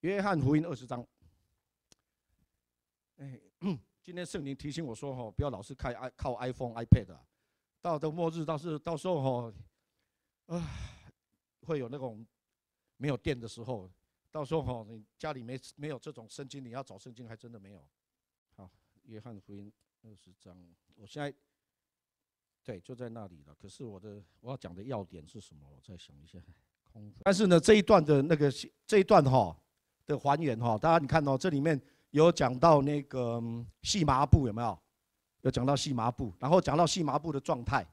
约翰福音二十章。哎，今天圣灵提醒我说：“哈，不要老是开 i 靠 iPhone、iPad，到的末日倒是到时候哈，啊，会有那种没有电的时候，到时候哈，你家里没没有这种圣经，你要找圣经还真的没有。”好，约翰福音二十章，我现在对就在那里了。可是我的我要讲的要点是什么？我再想一下。但是呢，这一段的那个这一段哈。的还原哈，大家你看哦，这里面有讲到那个细麻布有没有？有讲到细麻布，然后讲到细麻布的状态，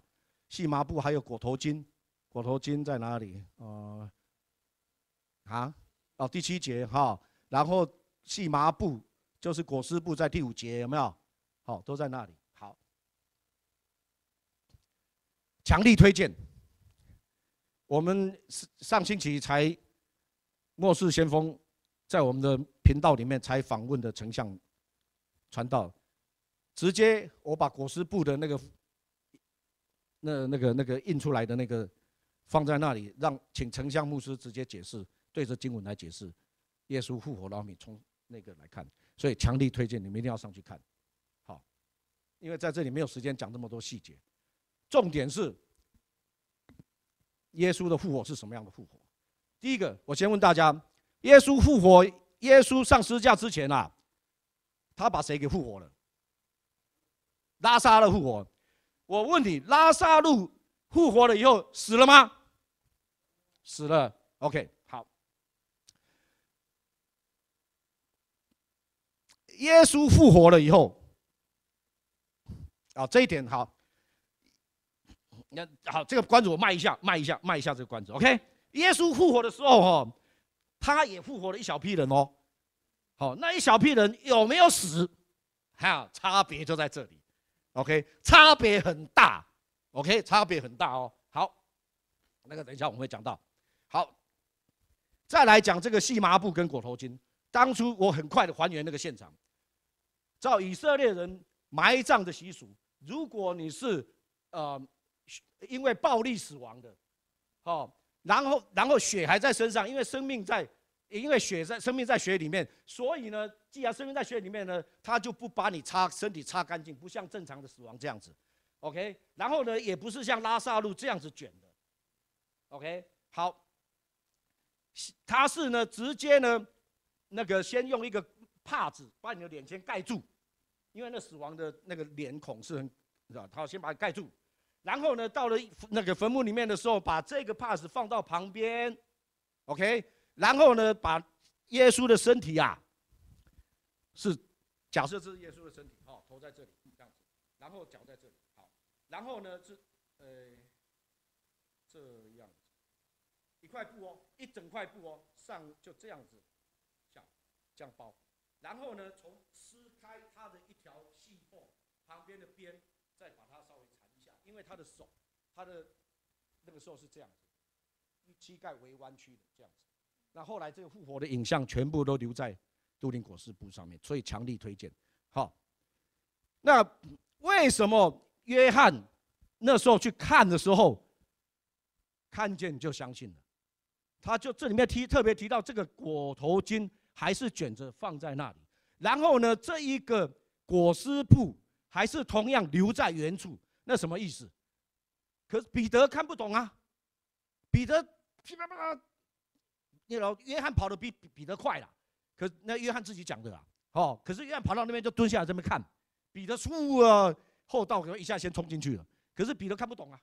细麻布还有裹头巾，裹头巾在哪里？哦，啊，哦，第七节哈，然后细麻布就是裹尸布在第五节有没有？好，都在那里。好，强力推荐。我们上上星期才末世先锋。在我们的频道里面才访问的丞相传道，直接我把国师部的那个那那个那个印出来的那个放在那里，让请丞相牧师直接解释，对着经文来解释耶稣复活老米从那个来看，所以强力推荐你们一定要上去看。好，因为在这里没有时间讲这么多细节，重点是耶稣的复活是什么样的复活？第一个，我先问大家。耶稣复活，耶稣上十字架之前啊，他把谁给复活了？拉萨的复活。我问你，拉萨路复活了以后死了吗？死了。OK，好。耶稣复活了以后，啊，这一点好。那好，这个关子我卖一下，卖一下，卖一下这个关子。OK，耶稣复活的时候哦。他也复活了一小批人哦，好，那一小批人有没有死？哈，差别就在这里，OK，差别很大，OK，差别很大哦。好，那个等一下我们会讲到。好，再来讲这个细麻布跟裹头巾。当初我很快的还原那个现场，照以色列人埋葬的习俗，如果你是呃因为暴力死亡的，好。然后，然后血还在身上，因为生命在，因为血在，生命在血里面，所以呢，既然生命在血里面呢，他就不把你擦身体擦干净，不像正常的死亡这样子。OK，然后呢，也不是像拉萨路这样子卷的。OK，好，他是呢，直接呢，那个先用一个帕子把你的脸先盖住，因为那死亡的那个脸孔是，知道吧？他先把它盖住。然后呢，到了那个坟墓里面的时候，把这个帕子放到旁边，OK。然后呢，把耶稣的身体啊，是假设这是耶稣的身体，好，头在这里，这样子。然后脚在这里，好。然后呢是呃这样子，一块布哦，一整块布哦，上就这样子像这样包。然后呢，从撕开它的一条细缝旁边的边，再把它稍微。因为他的手，他的那个时候是这样，膝盖为弯曲的这样子。那后来这个复活的影像全部都留在都灵裹尸布上面，所以强力推荐。好，那为什么约翰那时候去看的时候，看见就相信了？他就这里面提特别提到，这个裹头巾还是卷着放在那里，然后呢，这一个裹尸布还是同样留在原处。那什么意思？可是彼得看不懂啊！彼得噼啪啪啪，老约翰跑得比比彼得快了。可那约翰自己讲的啊，哦，可是约翰跑到那边就蹲下来这边看，彼得出啊后道，给一下先冲进去了。可是彼得看不懂啊！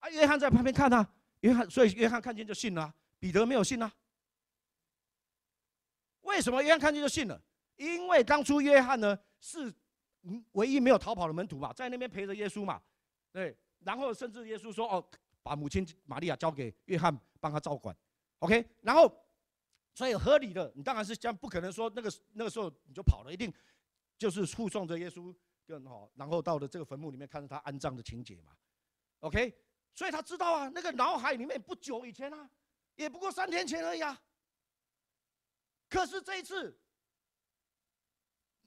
啊，约翰在旁边看啊，约翰所以约翰看见就信了，彼得没有信啊。为什么约翰看见就信了？因为当初约翰呢是唯一没有逃跑的门徒嘛，在那边陪着耶稣嘛。对，然后甚至耶稣说：“哦，把母亲玛利亚交给约翰帮他照管。” OK，然后，所以合理的，你当然是将不可能说那个那个时候你就跑了，一定就是护送着耶稣更好，然后到了这个坟墓里面看着他安葬的情节嘛。OK，所以他知道啊，那个脑海里面不久以前啊，也不过三天前而已啊。可是这一次，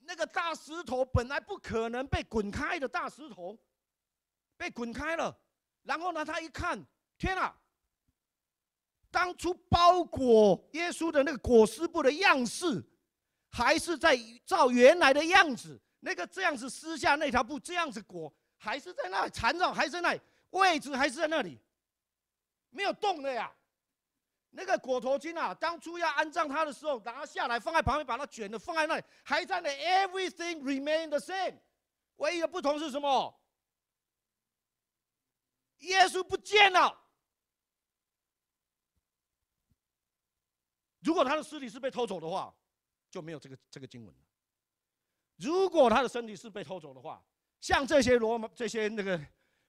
那个大石头本来不可能被滚开的大石头。被滚开了，然后呢？他一看，天啊！当初包裹耶稣的那个裹尸布的样式，还是在照原来的样子，那个这样子撕下那条布，这样子裹，还是在那缠绕，还是那位置，还是在那里，没有动的呀。那个裹头巾啊，当初要安葬他的时候，拿下来放在旁边，把它卷的放在那里，还在那。Everything r e m a i n the same。唯一的不同是什么？耶稣不见了。如果他的尸体是被偷走的话，就没有这个这个经文了。如果他的身体是被偷走的话，像这些罗马这些那个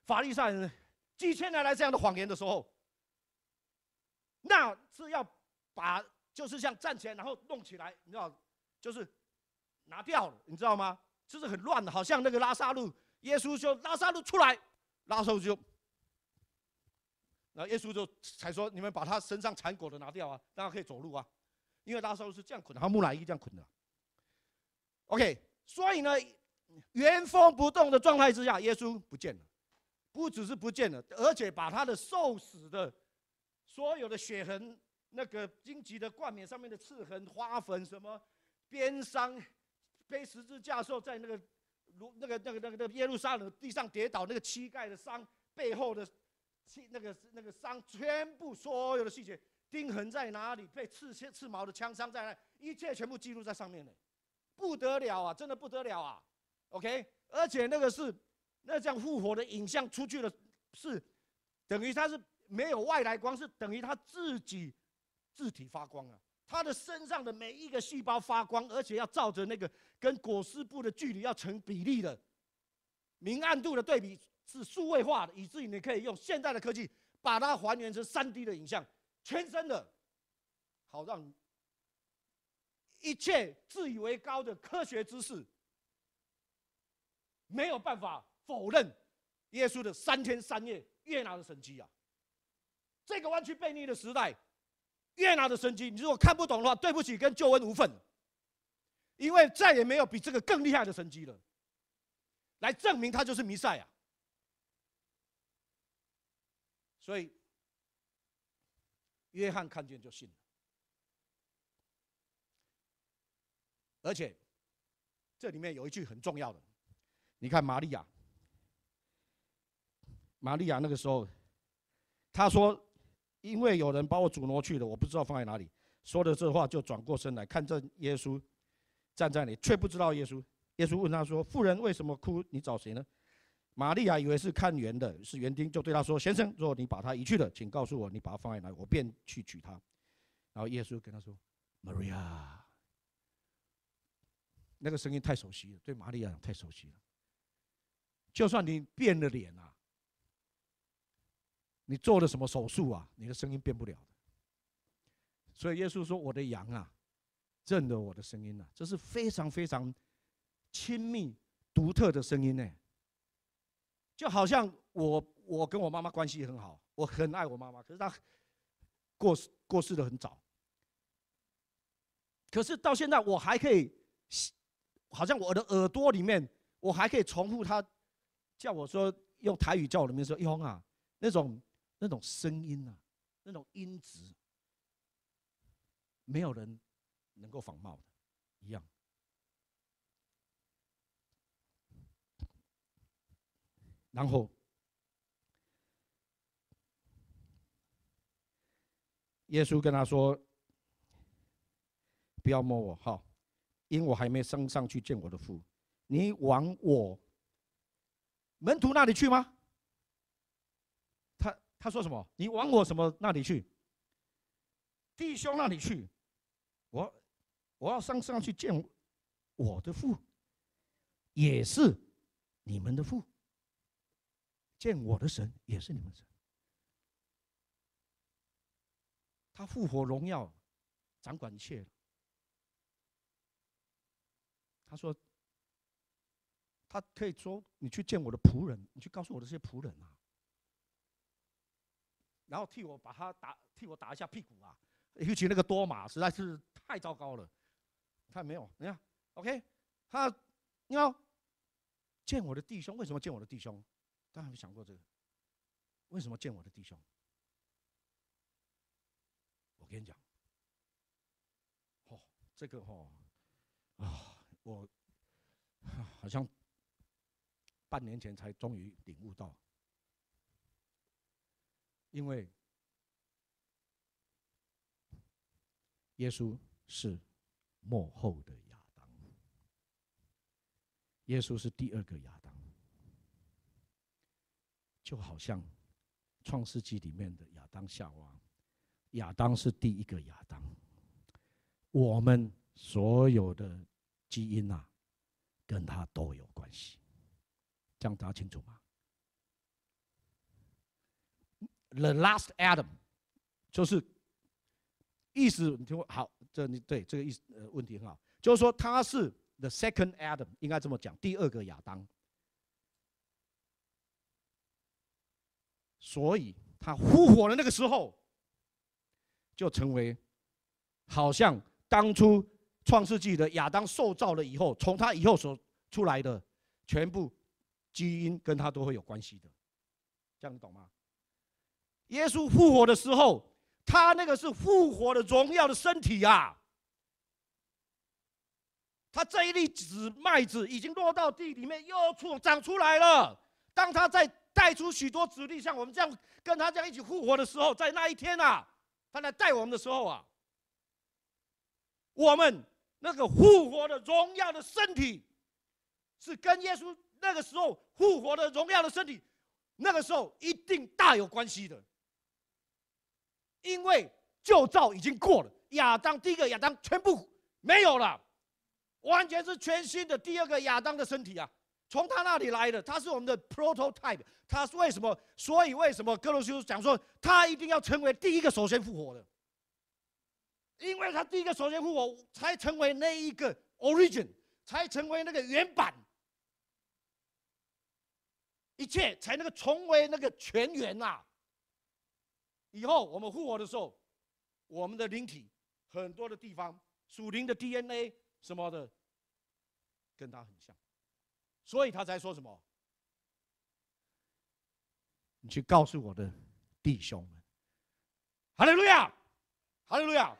法律上几千年来这样的谎言的时候，那是要把就是像站起来然后弄起来，你知道，就是拿掉了，你知道吗？就是很乱的，好像那个拉萨路，耶稣说拉萨路出来，拉路就。那耶稣就才说：“你们把他身上残果的拿掉啊，大家可以走路啊，因为那时候是这样捆的，他木乃伊这样捆的。” OK，所以呢，原封不动的状态之下，耶稣不见了，不只是不见了，而且把他的受死的所有的血痕、那个荆棘的冠冕上面的刺痕、花粉什么边伤，背十字架受在那个、那个、那个、那个耶路撒冷地上跌倒那个膝盖的伤、背后的。那个那个伤，全部所有的细节，钉痕在哪里？被刺刺毛的枪伤在哪？一切全部记录在上面的，不得了啊！真的不得了啊！OK，而且那个是那像复活的影像出去了，是等于他是没有外来光，是等于他自己自体发光啊！他的身上的每一个细胞发光，而且要照着那个跟裹尸布的距离要成比例的明暗度的对比。是数位化的，以至于你可以用现在的科技把它还原成三 D 的影像，全身的，好让一切自以为高的科学知识没有办法否认耶稣的三天三夜、耶拿的神迹啊！这个弯曲悖逆的时代，耶拿的神迹，你如果看不懂的话，对不起，跟旧文无份，因为再也没有比这个更厉害的神迹了，来证明他就是弥赛亚。所以，约翰看见就信了。而且，这里面有一句很重要的，你看，玛利亚，玛利亚那个时候，他说：“因为有人把我主挪去了，我不知道放在哪里。”说的这话就转过身来看这耶稣站在那里，却不知道耶稣。耶稣问他说：“妇人为什么哭？你找谁呢？”玛利亚以为是看园的，是园丁，就对他说：“先生，若你把他移去了，请告诉我，你把他放在哪，我便去取他。”然后耶稣跟他说：“ m a r i a 那个声音太熟悉了，对玛利亚太熟悉了。就算你变了脸啊，你做了什么手术啊，你的声音变不了的。所以耶稣说：‘我的羊啊，认得我的声音呐。’这是非常非常亲密、独特的声音呢。”就好像我我跟我妈妈关系很好，我很爱我妈妈，可是她过过世的很早。可是到现在我还可以，好像我的耳朵里面，我还可以重复她叫我说用台语叫我的名字说“易宏啊”，那种那种声音啊，那种音质，没有人能够仿冒的一样。然后，耶稣跟他说：“不要摸我，哈，因为我还没升上去见我的父。你往我门徒那里去吗？”他他说什么？你往我什么那里去？弟兄那里去？我我要升上去见我的父，也是你们的父。见我的神也是你们神，他复活荣耀，掌管一切。他说，他可以说你去见我的仆人，你去告诉我的这些仆人啊，然后替我把他打，替我打一下屁股啊，尤其那个多马实在是太糟糕了，他没有，你看，OK，他，你看，见我的弟兄，为什么见我的弟兄？当然没想过这个，为什么见我的弟兄？我跟你讲，哦，这个哦，啊，我好像半年前才终于领悟到，因为耶稣是幕后的亚当，耶稣是第二个亚。就好像《创世纪》里面的亚当、夏娃，亚当是第一个亚当，我们所有的基因呐，跟他都有关系，这样大家清楚吗？The last Adam 就是意思，你听好，这你对这个意思呃问题很好，就是说他是 the second Adam，应该这么讲，第二个亚当。所以他复活的那个时候，就成为好像当初创世纪的亚当受造了以后，从他以后所出来的全部基因跟他都会有关系的，这样你懂吗？耶稣复活的时候，他那个是复活的荣耀的身体呀，他这一粒子麦子已经落到地里面又出长出来了，当他在。带出许多子弟，像我们这样跟他这样一起复活的时候，在那一天呐，他来带我们的时候啊，我们那个复活的荣耀的身体，是跟耶稣那个时候复活的荣耀的身体，那个时候一定大有关系的，因为旧照已经过了，亚当第一个亚当全部没有了，完全是全新的第二个亚当的身体啊。从他那里来的，他是我们的 prototype。他是为什么？所以为什么哥罗修讲说他一定要成为第一个首先复活的？因为他第一个首先复活，才成为那一个 origin，才成为那个原版，一切才那个成为那个全员啊。以后我们复活的时候，我们的灵体很多的地方属灵的 DNA 什么的，跟他很像。所以他才说什么？你去告诉我的弟兄们，哈利路亚，哈利路亚！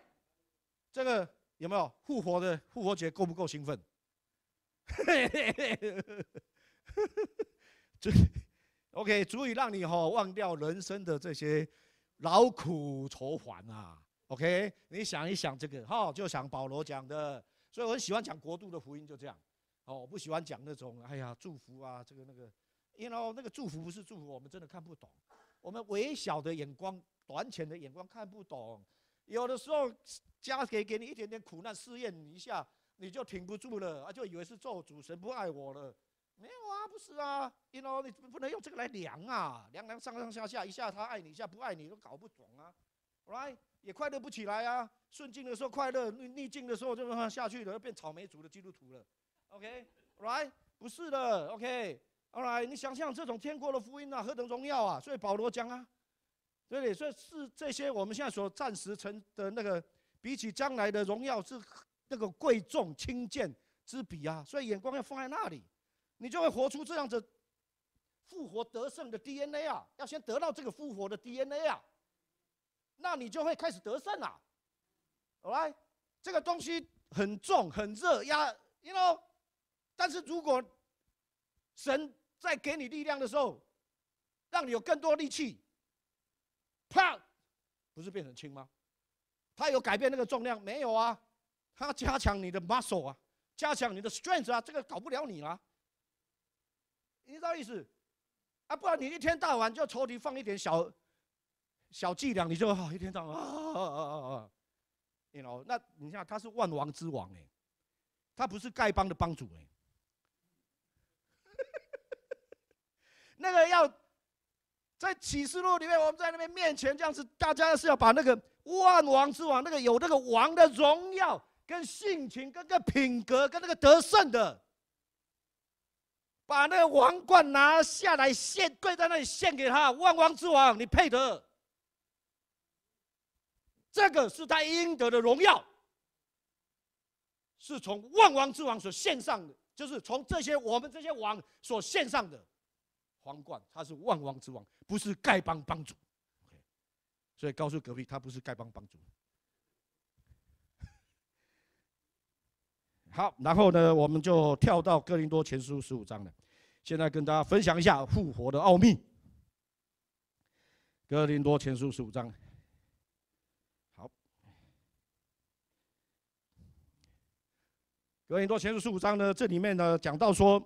这个有没有复活的复活节够不够兴奋？嘿嘿嘿哈 o k 足以让你哈忘掉人生的这些劳苦愁烦啊！OK，你想一想这个哈，就像保罗讲的，所以我很喜欢讲国度的福音，就这样。哦，我不喜欢讲那种，哎呀，祝福啊，这个那个，因为那个祝福不是祝福，我们真的看不懂，我们微小的眼光、短浅的眼光看不懂。有的时候家给给你一点点苦难试验一下，你就挺不住了，啊，就以为是做主神不爱我了，没有啊，不是啊，因为你不能用这个来量啊，量量上上下下一下他爱你一下不爱你都搞不懂啊，right 也快乐不起来啊，顺境的时候快乐，逆逆境的时候就让它下去了，变草莓族的基督徒了。OK，right？不是的，OK，all right？你想想这种天国的福音啊，何等荣耀啊！所以保罗讲啊，不对？所以是这些我们现在所暂时成的那个，比起将来的荣耀是那个贵重轻贱之比啊！所以眼光要放在那里，你就会活出这样子复活得胜的 DNA 啊！要先得到这个复活的 DNA 啊，那你就会开始得胜啊 all right？这个东西很重很热压，know。但是如果神在给你力量的时候，让你有更多力气，啪，不是变成轻吗？他有改变那个重量没有啊？他加强你的 muscle 啊，加强你的 strength 啊，这个搞不了你啦。你知道意思啊？不然你一天到晚就抽屉放一点小小伎俩，你就好一天到晚啊啊啊啊啊，你 know？那你看他是万王之王哎，他不是丐帮的帮主哎。那个要在启示录里面，我们在那边面前这样子，大家是要把那个万王之王，那个有那个王的荣耀、跟性情、跟个品格、跟那个得胜的，把那个王冠拿下来献，跪在那里献给他万王之王，你配得，这个是他应得的荣耀，是从万王之王所献上的，就是从这些我们这些王所献上的。皇冠，他是万王之王，不是丐帮帮主。所以告诉隔壁，他不是丐帮帮主。好，然后呢，我们就跳到《哥林多前书》十五章了。现在跟大家分享一下复活的奥秘，《哥林多前书》十五章。好，《哥林多前书》十五章呢，这里面呢讲到说。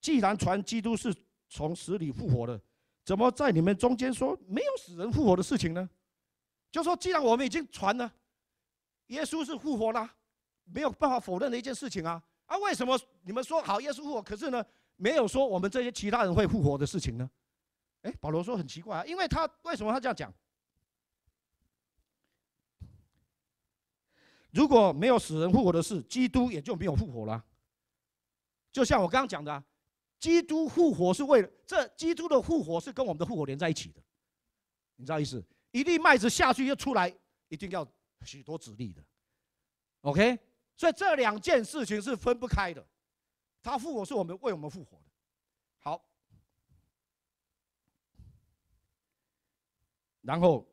既然传基督是从死里复活的，怎么在你们中间说没有死人复活的事情呢？就说既然我们已经传了耶稣是复活啦，没有办法否认的一件事情啊！啊，为什么你们说好耶稣复活，可是呢，没有说我们这些其他人会复活的事情呢？哎，保罗说很奇怪，啊，因为他为什么他这样讲？如果没有死人复活的事，基督也就没有复活了。就像我刚刚讲的。基督复活是为了这基督的复活是跟我们的复活连在一起的，你知道意思？一粒麦子下去又出来，一定要许多子粒的。OK，所以这两件事情是分不开的。他复活是我们为我们复活的。好，然后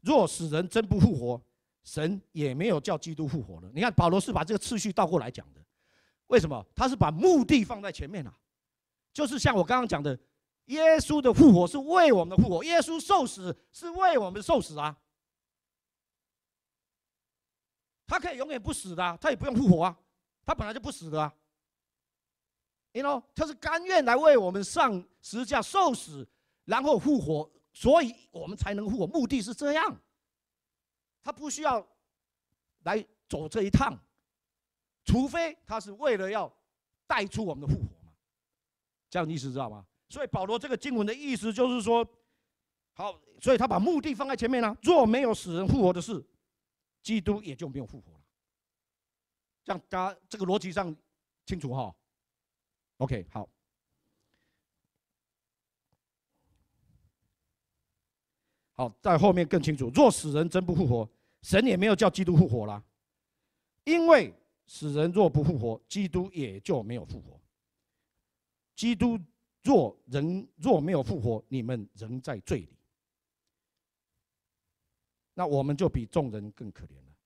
若死人真不复活，神也没有叫基督复活了。你看保罗是把这个次序倒过来讲的。为什么他是把目的放在前面了？就是像我刚刚讲的，耶稣的复活是为我们的复活，耶稣受死是为我们受死啊。他可以永远不死的，他也不用复活啊，他本来就不死的啊。You know，他是甘愿来为我们上十架受死，然后复活，所以我们才能复活。目的是这样，他不需要来走这一趟。除非他是为了要带出我们的复活嘛，这样意思知道吗？所以保罗这个经文的意思就是说，好，所以他把目的放在前面啦。若没有使人复活的事，基督也就没有复活了。这样大家这个逻辑上清楚哈？OK，好，好，在后面更清楚。若死人真不复活，神也没有叫基督复活了，因为。使人若不复活，基督也就没有复活；基督若人若没有复活，你们仍在罪里。那我们就比众人更可怜了。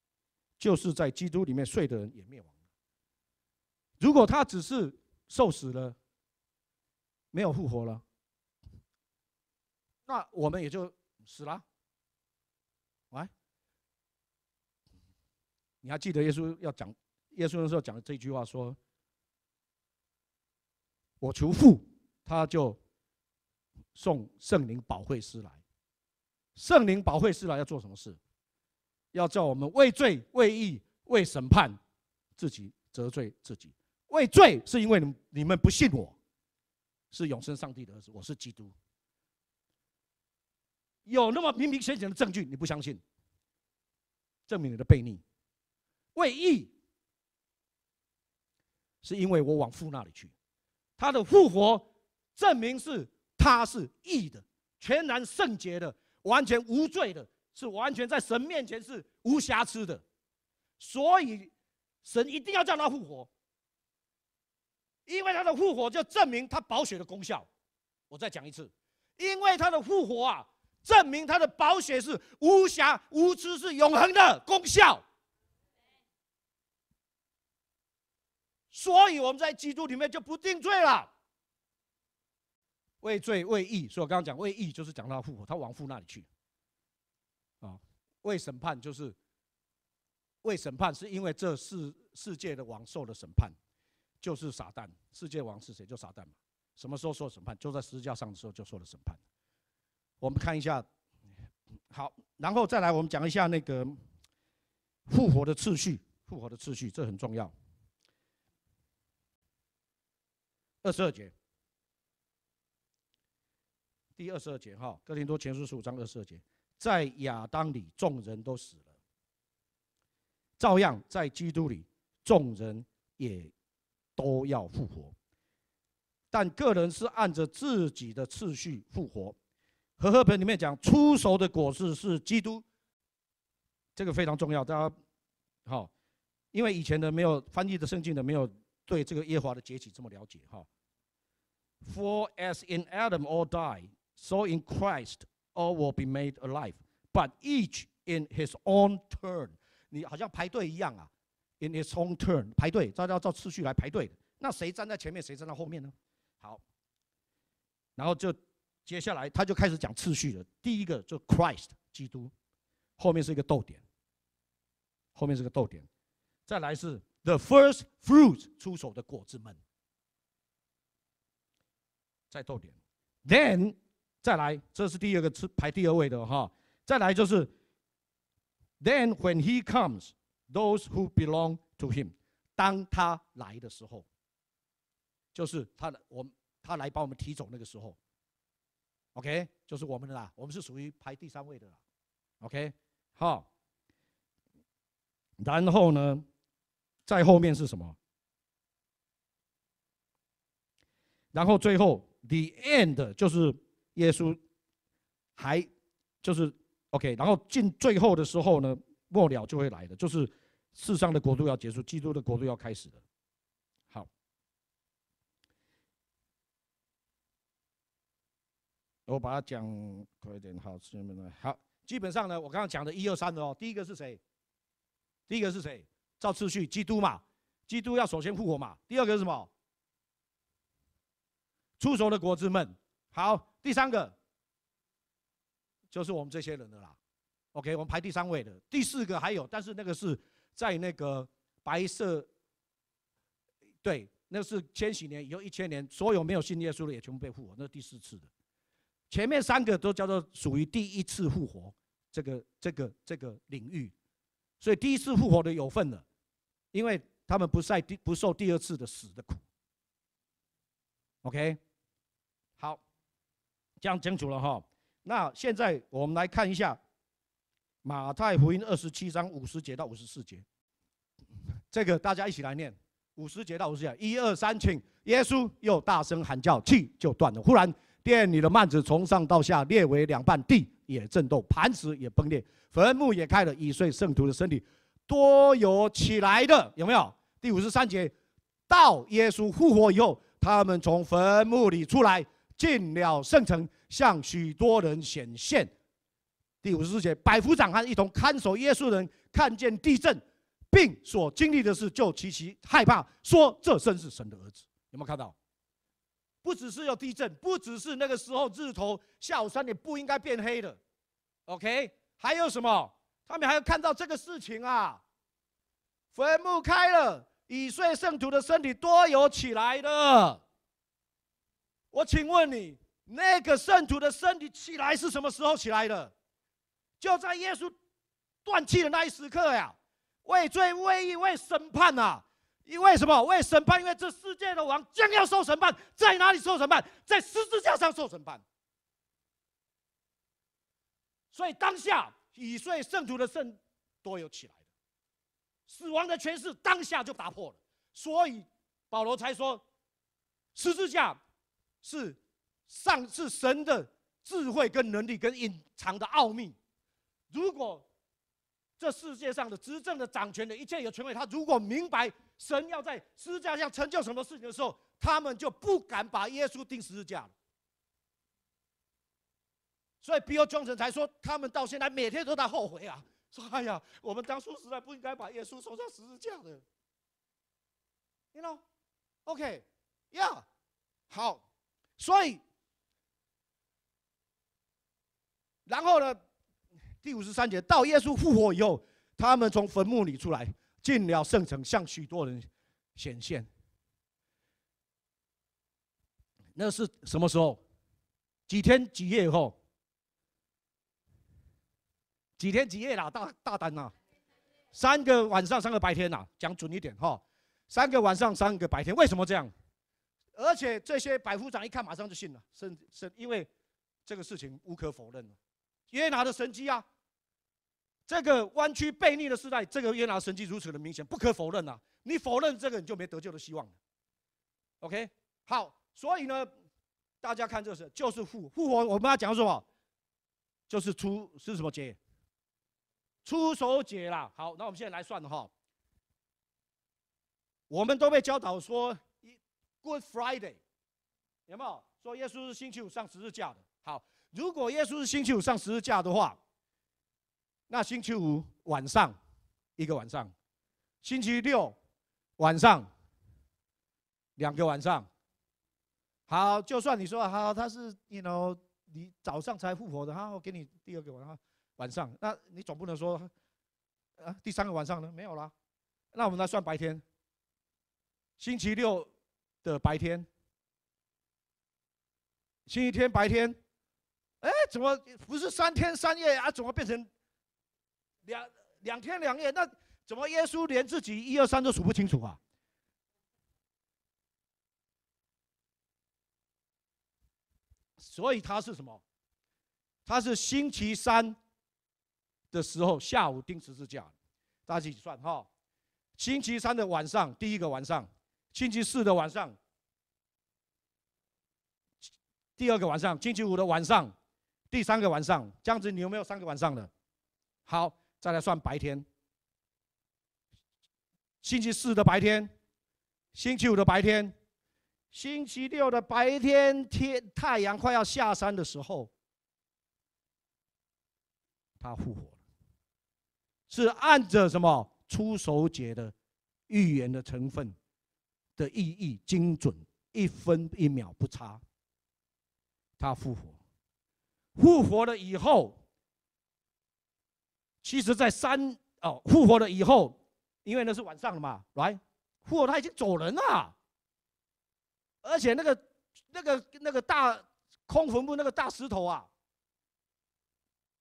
就是在基督里面睡的人也灭亡了。如果他只是受死了，没有复活了，那我们也就死了。喂，你还记得耶稣要讲？耶稣那时候讲的这句话说：“我求父，他就送圣灵保惠师来。圣灵保惠师来要做什么事？要叫我们畏罪、畏义、为审判，自己责罪自己。畏罪是因为你你们不信我，是永生上帝的儿子，我是基督。有那么明明显显的证据，你不相信，证明你的悖逆。为义。”是因为我往父那里去，他的复活证明是他是义的，全然圣洁的，完全无罪的，是完全在神面前是无瑕疵的，所以神一定要叫他复活，因为他的复活就证明他保血的功效。我再讲一次，因为他的复活啊，证明他的保血是无瑕无疵，是永恒的功效。所以我们在基督里面就不定罪了，畏罪畏义，所以我刚刚讲畏义就是讲到复活，他往父那里去。啊，为审判就是为审判，是因为这世世界的王受了审判，就是撒蛋。世界王是谁？就撒蛋。嘛。什么时候受审判？就在十字架上的时候就受了审判。我们看一下，好，然后再来我们讲一下那个复活的次序，复活的次序这很重要。二十二节，第二十二节哈，哥林多前书十五章二十二节，在亚当里众人都死了，照样在基督里众人也都要复活，但个人是按着自己的次序复活。何赫本里面讲，出熟的果实是基督，这个非常重要，大家好，因为以前的没有翻译的圣经的，没有对这个耶华的崛起这么了解哈。For as in Adam all die, so in Christ all will be made alive. But each in his own turn. 你好像排队一样啊，in his own turn 排队，要要照次序来排队。那谁站在前面，谁站在后面呢？好，然后就接下来他就开始讲次序了。第一个就 Christ 基督，后面是一个逗点，后面是个逗点，再来是 the first fruits 出手的果子们。再逗点，then 再来，这是第二个次排第二位的哈，再来就是，then when he comes，those who belong to him，当他来的时候，就是他，我他来把我们提走那个时候，OK，就是我们的啦，我们是属于排第三位的，OK，啦好，然后呢，在后面是什么？然后最后。The end 就是耶稣，还就是 OK，然后进最后的时候呢，末了就会来的，就是世上的国度要结束，基督的国度要开始的。好，我把它讲快一点，好，下面呢，好，基本上呢，我刚刚讲的一二三的哦，第一个是谁？第一个是谁？照次序，基督嘛，基督要首先复活嘛，第二个是什么？出走的国子们，好，第三个就是我们这些人的啦。OK，我们排第三位的，第四个还有，但是那个是在那个白色，对，那是千禧年以后一千年，所有没有信耶稣的也全部被复活，那是第四次的。前面三个都叫做属于第一次复活这个这个这个领域，所以第一次复活的有份了，因为他们不在第不受第二次的死的苦。OK。讲清楚了哈，那现在我们来看一下《马太福音》二十七章五十节到五十四节，这个大家一起来念。五十节到五十四节，一二三，请耶稣又大声喊叫，气就断了。忽然，店里的幔子从上到下裂为两半，地也震动，磐石也崩裂，坟墓也开了，已遂圣徒的身体多有起来的，有没有？第五十三节到耶稣复活以后，他们从坟墓里出来。进了圣城，向许多人显现。第五十四节，百夫长和一同看守耶稣人看见地震，并所经历的事，就极其害怕，说这真是神的儿子。有没有看到？不只是有地震，不只是那个时候日头下午三点不应该变黑的，OK？还有什么？他们还要看到这个事情啊！坟墓开了，已睡圣徒的身体多有起来的。我请问你，那个圣徒的身体起来是什么时候起来的？就在耶稣断气的那一时刻呀！为罪、为义、为审判啊！因为什么？为审判，因为这世界的王将要受审判，在哪里受审判？在十字架上受审判。所以当下已遂圣徒的圣都有起来死亡的权势当下就打破了。所以保罗才说，十字架。是上是神的智慧跟能力跟隐藏的奥秘。如果这世界上的执政的掌权的一切有权威，他如果明白神要在十字架上成就什么事情的时候，他们就不敢把耶稣钉十字架了。所以比尔·众神才说，他们到现在每天都在后悔啊，说：“哎呀，我们当初实在不应该把耶稣送上十字架的。” You know? OK? Yeah. 好。所以，然后呢？第五十三节，到耶稣复活以后，他们从坟墓里出来，进了圣城，向许多人显现。那是什么时候？几天几夜以后？几天几夜啦？大大胆呐！三个晚上，三个白天呐？讲准一点哈！三个晚上，三个白天。为什么这样？而且这些百夫长一看，马上就信了，甚甚，因为这个事情无可否认了。约拿的神迹啊，这个弯曲背逆的时代，这个约拿神迹如此的明显，不可否认啊，你否认这个，你就没得救的希望。OK，好，所以呢，大家看这是就是复复活。我们要讲什么？就是出是什么节？出手节啦。好，那我们现在来算哈。我们都被教导说。Good Friday，有没有说耶稣是星期五上十字架的？好，如果耶稣是星期五上十字架的话，那星期五晚上一个晚上，星期六晚上两个晚上。好，就算你说好他是，you know 你早上才复活的，哈，我给你第二个晚上，晚上，那你总不能说，啊，第三个晚上呢？没有了，那我们来算白天，星期六。的白天，星期天白天，哎，怎么不是三天三夜啊？怎么变成两两天两夜？那怎么耶稣连自己一二三都数不清楚啊？所以他是什么？他是星期三的时候下午钉十字架，大家一起算哈。星期三的晚上，第一个晚上。星期四的晚上，第二个晚上，星期五的晚上，第三个晚上，这样子，你有没有三个晚上的？好，再来算白天。星期四的白天，星期五的白天，星期六的白天，天太阳快要下山的时候，他复活了，是按着什么出手解的预言的成分。的意义精准一分一秒不差。他复活，复活了以后，其实，在三哦复活了以后，因为那是晚上的嘛，来复活他已经走人了，而且那个那个那个大空坟墓那个大石头啊，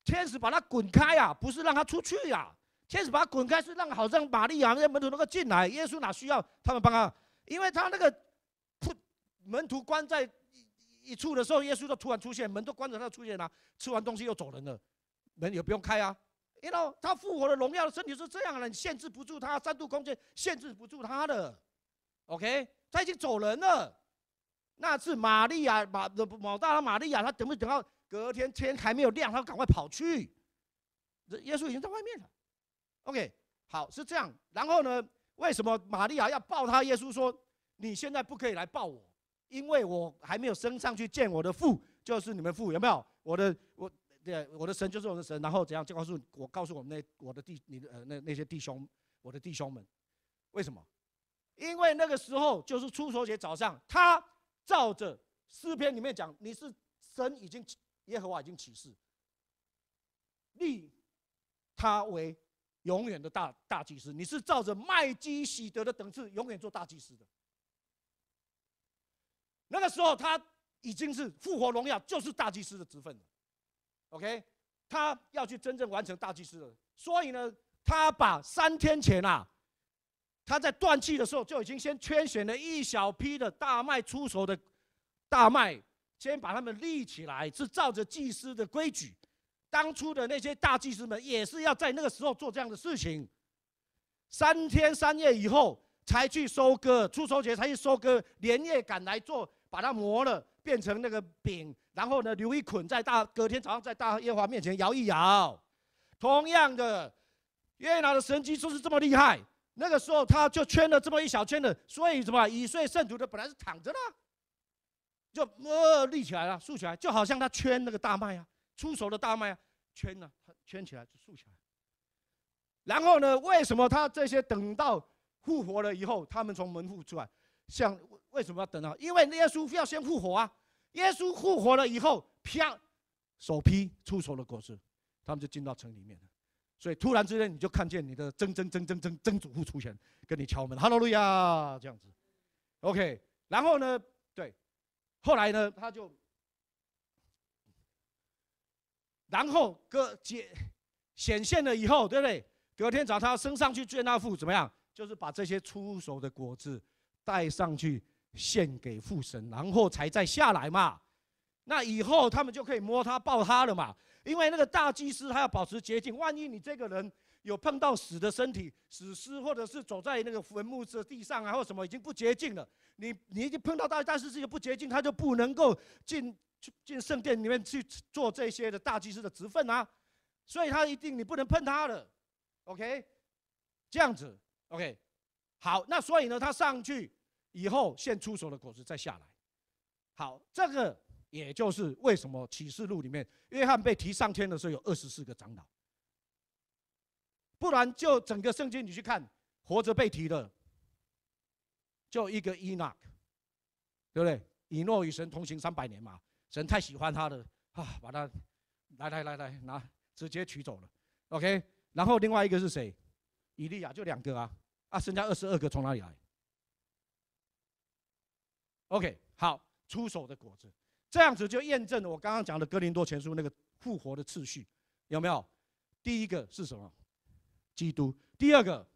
天使把他滚开呀，不是让他出去呀，天使把他滚开是让好像玛利亚些门徒能够进来，耶稣哪需要他们帮他。因为他那个门门徒关在一处的时候，耶稣就突然出现，门都关着，他出现了，吃完东西又走人了，门也不用开啊，因为，他复活的荣耀的身体是这样的，限制不住他三度空间，限制不住他的，OK，他已经走人了。那次玛利亚把某大拉玛利亚，他等不等到隔天天还没有亮，他赶快跑去，耶稣已经在外面了，OK，好是这样，然后呢？为什么玛利亚要抱他？耶稣说：“你现在不可以来抱我，因为我还没有升上去见我的父，就是你们父。有没有？我的我对，我的神就是我的神。然后怎样？就告诉我，告诉我们那我的弟，你的那那些弟兄，我的弟兄们，为什么？因为那个时候就是初熟节早上，他照着诗篇里面讲，你是神已经耶和华已经启示，立他为。”永远的大大祭司，你是照着麦基喜德的等次永远做大祭司的。那个时候他已经是复活荣耀，就是大祭司的职分了。OK，他要去真正完成大祭司了。所以呢，他把三天前啊，他在断气的时候就已经先圈选了一小批的大麦出手的大麦，先把他们立起来，是照着祭司的规矩。当初的那些大祭司们也是要在那个时候做这样的事情，三天三夜以后才去收割，出收节才去收割，连夜赶来做，把它磨了变成那个饼，然后呢留一捆在大隔天早上在大耶华面前摇一摇。同样的，越南的神机就是这么厉害。那个时候他就圈了这么一小圈的，所以什么以睡圣徒的本来是躺着的，就呃立起来了，竖起来，就好像他圈那个大麦啊，出手的大麦啊。圈呢，它圈起来就竖起来。然后呢，为什么他这些等到复活了以后，他们从门户出来，像为什么要等到？因为耶稣要先复活啊。耶稣复活了以后，啪，首批出手的果实，他们就进到城里面了。所以突然之间，你就看见你的曾曾曾曾曾曾祖父出现，跟你敲门哈喽，路亚这样子。OK，然后呢，对，后来呢，他就。然后隔显显现了以后，对不对？隔天早上升上去见那父，怎么样？就是把这些出手的果子带上去献给父神，然后才再下来嘛。那以后他们就可以摸他、抱他了嘛。因为那个大祭司他要保持洁净，万一你这个人有碰到死的身体、死尸，或者是走在那个坟墓的地上啊，或什么已经不洁净了，你你已经碰到但但是这个不洁净，他就不能够进。进圣殿里面去做这些的大祭司的职分啊，所以他一定你不能碰他的 o k 这样子，OK，好，那所以呢，他上去以后先出手的果子再下来，好，这个也就是为什么启示录里面约翰被提上天的时候有二十四个长老，不然就整个圣经你去看活着被提的，就一个伊娜，对不对？以诺与神同行三百年嘛。神太喜欢他的啊，把他来来来来拿，直接取走了。OK，然后另外一个是谁？以利亚就两个啊，啊，剩下二十二个从哪里来？OK，好，出手的果子，这样子就验证了我刚刚讲的哥林多前书那个复活的次序，有没有？第一个是什么？基督，第二个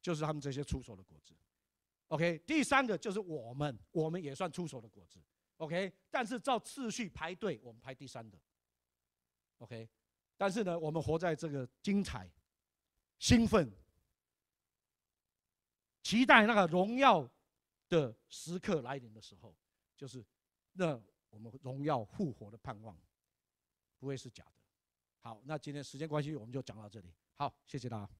就是他们这些出手的果子，OK，第三个就是我们，我们也算出手的果子。OK，但是照次序排队，我们排第三的。OK，但是呢，我们活在这个精彩、兴奋、期待那个荣耀的时刻来临的时候，就是那我们荣耀复活的盼望不会是假的。好，那今天时间关系，我们就讲到这里。好，谢谢大家。